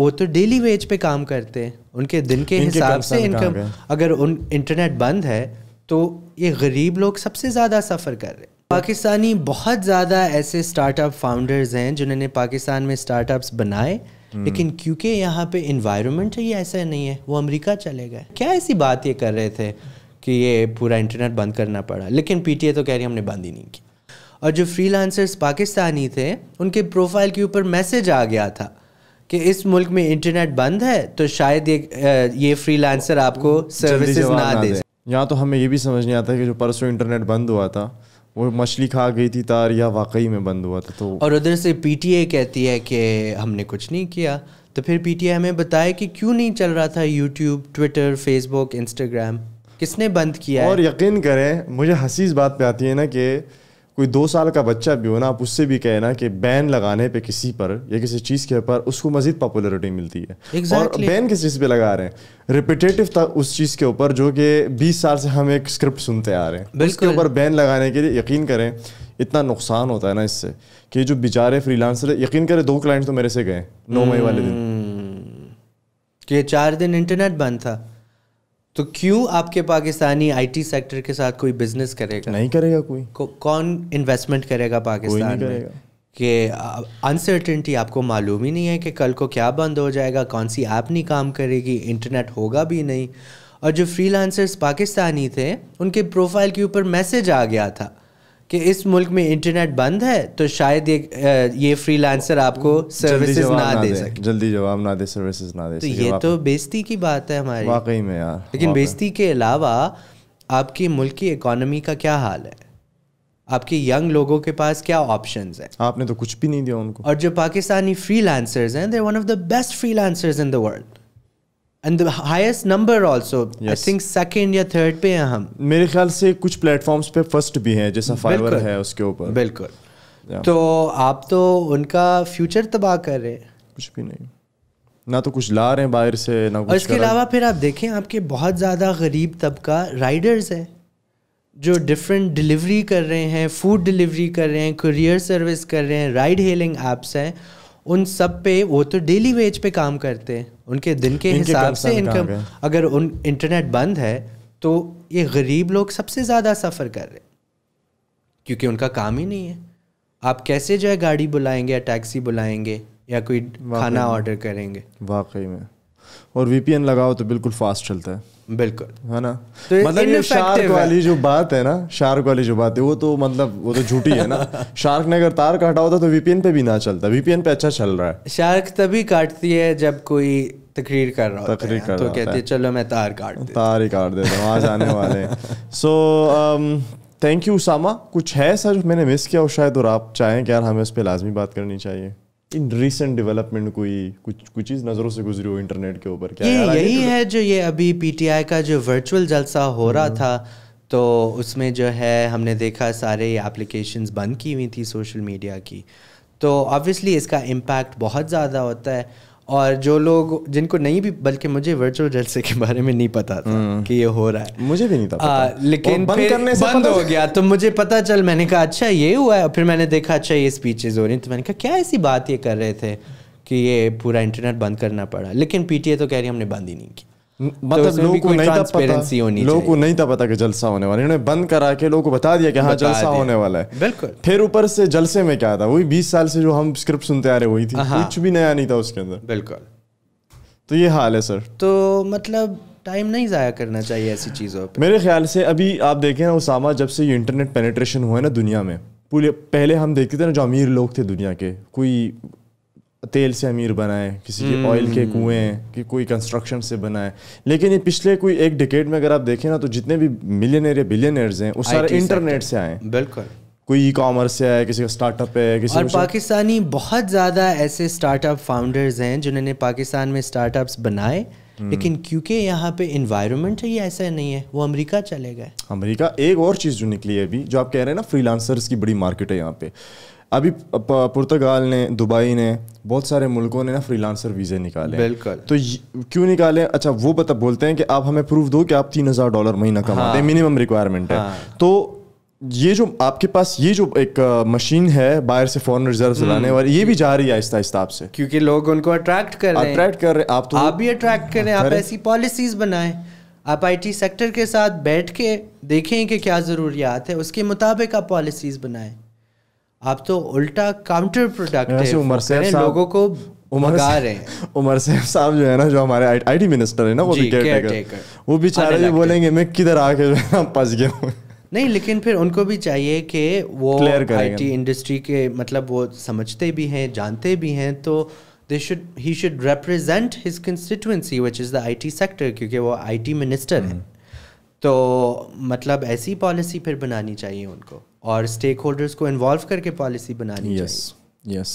वो तो daily veg पे काम करते हैं उनके दिन के हिसाब से इनकम अगर उन इंटरनेट बंद है तो ये गरीब लोग सबसे ज़्यादा सफ़र कर रहे हैं पाकिस्तानी बहुत ज़्यादा ऐसे स्टार्टअप फाउंडर्स हैं जिन्होंने पाकिस्तान में स्टार्टअप्स बनाए हम्म। लेकिन क्योंकि यहाँ पे इन्वायरमेंट ही ऐसा नहीं है वो अमेरिका चले गए क्या ऐसी बात ये कर रहे थे कि ये पूरा इंटरनेट बंद करना पड़ा लेकिन पी तो कह रही हमने बंद ही नहीं किया और जो फ्रीलांसर्स पाकिस्तानी थे उनके प्रोफाइल के ऊपर मैसेज आ गया था कि इस मुल्क में इंटरनेट बंद है तो शायद ये ये फ्रीलांसर आपको सर्विसेज ना, ना दे यहाँ तो हमें ये भी समझ नहीं आता कि जो परसों इंटरनेट बंद हुआ था वो मछली खा गई थी तार या वाकई में बंद हुआ था तो और उधर से पीटीए कहती है कि हमने कुछ नहीं किया तो फिर पीटीए हमें बताए कि क्यों नहीं चल रहा था यूट्यूब ट्विटर फेसबुक इंस्टाग्राम किसने बंद किया और है? यकीन करें मुझे हंसी इस बात पे आती है ना कि कोई दो साल का बच्चा भी हो ना आप उससे भी ना कि बैन लगाने पे किसी पर या किसी चीज़ के ऊपर उसको मजीद पॉपुलरिटी मिलती है exactly. और बैन किस चीज़ पे लगा रहे हैं रिपीटेटिव था उस चीज़ के ऊपर जो कि बीस साल से हम एक स्क्रिप्ट सुनते आ रहे हैं उसके ऊपर बैन लगाने के लिए यकीन करें इतना नुकसान होता है ना इससे कि जो बेचारे फ्रीलांसर यकीन करें दो क्लाइंट तो मेरे से गए नौ मई वाले दिन हम्म। कि चार दिन इंटरनेट बंद था तो क्यों आपके पाकिस्तानी आईटी सेक्टर के साथ कोई बिजनेस करेगा नहीं करेगा कोई को, कौन इन्वेस्टमेंट करेगा पाकिस्तान में कि अनसर्टेनिटी आपको मालूम ही नहीं है कि कल को क्या बंद हो जाएगा कौन सी ऐप नहीं काम करेगी इंटरनेट होगा भी नहीं और जो फ्रीलांसर्स पाकिस्तानी थे उनके प्रोफाइल के ऊपर मैसेज आ गया था कि इस मुल्क में इंटरनेट बंद है तो शायद ये ये फ्रीलांसर आपको सर्विसेज ना, ना दे सके जल्दी जवाब ना दे सर्विसेज ना दे तो ये तो बेइज्जती की बात है हमारी वाकई में यार लेकिन बेइज्जती के अलावा आपकी मुल्क की इकोनॉमी का क्या हाल है आपके यंग लोगों के पास क्या ऑप्शन है आपने तो कुछ भी नहीं दिया उनको और जो पाकिस्तानी फ्रीलांसर्स हैं they one of the best in the world and the highest number also I think second या थर्ड पे हैं हम मेरे ख्याल से कुछ प्लेटफॉर्म्स पे फर्स्ट भी हैं जैसा फाइवर है उसके ऊपर बिल्कुल yeah. तो आप तो उनका फ्यूचर तबाह कर रहे हैं कुछ भी नहीं ना तो कुछ ला रहे हैं बाहर से ना कुछ और इसके अलावा फिर आप देखें आपके बहुत ज़्यादा गरीब तबका राइडर्स हैं जो डिफरेंट डिलीवरी कर रहे हैं फूड डिलीवरी कर रहे हैं कुरियर सर्विस कर रहे हैं राइड हेलिंग एप्स हैं उन सब पे वो तो डेली वेज पे काम करते हैं उनके दिन के हिसाब से इनकम अगर उन इंटरनेट बंद है तो ये गरीब लोग सबसे ज़्यादा सफ़र कर रहे क्योंकि उनका काम ही नहीं है आप कैसे जो है गाड़ी बुलाएंगे या टैक्सी बुलाएंगे या कोई खाना ऑर्डर करेंगे वाकई में और वीपीएन लगाओ तो बिल्कुल फास्ट चलता है बिल्कुल है ना तो मतलब ये शार्क वाली जो बात है ना शार्क वाली जो बात है वो तो मतलब वो तो झूठी है ना शार्क ने अगर तार काटा होता तो वीपीएन पे भी ना चलता वीपीएन पे अच्छा चल रहा है शार्क तभी काटती है जब कोई तकरीर कर रहा होता है कर तो कहती है चलो मैं तार काट तार ही काट देता हूँ आज आने वाले सो थैंक यू सामा कुछ है सर मैंने मिस किया हो शायद और आप चाहें कि यार हमें उस पर लाजमी बात करनी चाहिए इन रिसेंट डेवलपमेंट कोई कुछ कुछ चीज़ नज़रों से गुजरी हो इंटरनेट के ऊपर क्या ये यही है जो ये अभी पीटीआई का जो वर्चुअल जलसा हो रहा हम्म। था तो उसमें जो है हमने देखा सारे एप्लीकेशंस बंद की हुई थी सोशल मीडिया की तो ऑब्वियसली इसका इम्पैक्ट बहुत ज़्यादा होता है और जो लोग जिनको नहीं भी बल्कि मुझे वर्चुअल जलसे के बारे में नहीं पता था हम्म। कि ये हो रहा है मुझे भी नहीं था पता। आ, लेकिन बंद करने से बंद हो गया तो मुझे पता चल मैंने कहा अच्छा ये हुआ है फिर मैंने देखा अच्छा ये स्पीचेज हो रही तो मैंने कहा क्या ऐसी बात ये कर रहे थे कि ये पूरा इंटरनेट बंद करना पड़ा लेकिन पीटीए तो कह रही हमने बंद ही नहीं किया तो मतलब लोगों को नहीं था पता लोगों को नहीं था पता कि जलसा होने वाला इन्होंने बंद करा के लोगों को बता दिया कि हाँ जलसा होने वाला है बिल्कुल फिर ऊपर से जलसे में क्या था वही बीस साल से जो हम स्क्रिप्ट सुनते आ रहे वही थी हाँ। कुछ भी नया नहीं था उसके अंदर बिल्कुल तो ये हाल है सर तो मतलब टाइम नहीं ज़ाया करना चाहिए ऐसी चीज़ों पर मेरे ख्याल से अभी आप देखें ना उसामा जब से ये इंटरनेट पेनेट्रेशन हुआ है ना दुनिया में पहले हम देखते थे ना जो अमीर लोग थे दुनिया के कोई तेल से अमीर बनाए किसी के ऑयल के हम्म। कुएं हैं कि कोई कंस्ट्रक्शन से बनाए लेकिन ये पिछले कोई एक डिकेड में अगर आप देखें ना तो जितने भी मिलियनर या बिलियनर्स हैं वो सारे इंटरनेट से आए बिल्कुल कोई ई कॉमर्स से है किसी का स्टार्टअप है किसी और पाकिस्तानी बहुत ज़्यादा ऐसे स्टार्टअप फाउंडर्स हैं जिन्होंने पाकिस्तान में स्टार्टअप्स बनाए हम्म। लेकिन क्योंकि यहाँ पे इन्वायरमेंट है ये ऐसा नहीं है वो अमेरिका चले गए अमेरिका एक और चीज़ जो निकली है अभी जो आप कह रहे हैं ना फ्रीलांसर्स की बड़ी मार्केट है यहाँ पे अभी पुर्तगाल ने दुबई ने बहुत सारे मुल्कों ने ना फ्रीलांसर वीज़े निकाले बिल्कुल तो क्यों निकाले अच्छा वो बता बोलते हैं कि आप हमें प्रूफ दो कि आप तीन हज़ार डॉलर महीना कमाते हाँ। हैं मिनिमम रिक्वायरमेंट है हाँ। तो ये जो आपके पास ये जो एक मशीन है बाहर से फॉरन रिजर्व हम्म। लाने वाली ये भी जा रही है आहिस्ता आहिस्ता आपसे क्योंकि लोग उनको अट्रैक्ट कर रहे हैं अट्रैक्ट कर रहे हैं आप तो आप भी अट्रैक्ट करें आप ऐसी पॉलिसीज बनाए आप आईटी सेक्टर के साथ बैठ के देखें कि क्या ज़रूरियात है उसके मुताबिक आप पॉलिसीज़ बनाएं आप तो उल्टा काउंटर प्रोडक्ट उमर से लोगों को उमर से साहब जो है ना जो हमारे आई टी मिनिस्टर है ना वो भी केयर टेकर वो बेचारे भी बोलेंगे मैं किधर आके जो है ना फंस गया हूँ नहीं लेकिन फिर उनको भी चाहिए कि वो आईटी इंडस्ट्री के मतलब वो समझते भी हैं जानते भी हैं तो they should he should represent his constituency which is the IT sector क्योंकि वो आईटी मिनिस्टर हैं हम्म। तो मतलब ऐसी पॉलिसी फिर बनानी चाहिए उनको और स्टेक होल्डर्स को इन्वॉल्व करके पॉलिसी बनानी yes. चाहिए यस